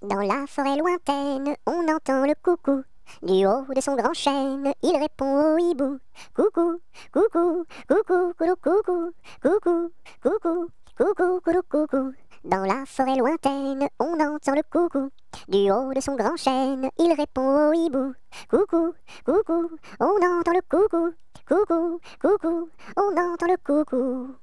Dans la forêt lointaine, on entend le coucou. Du haut de son grand chêne, il répond au hibou. Coucou, coucou, coucou, coucou, coucou, coucou, coucou, coucou, coucou, coucou. Dans la forêt lointaine, on entend le coucou. Du haut de son grand chêne, il répond au hibou. Coucou, coucou, on entend le coucou. Coucou, coucou, on entend le coucou.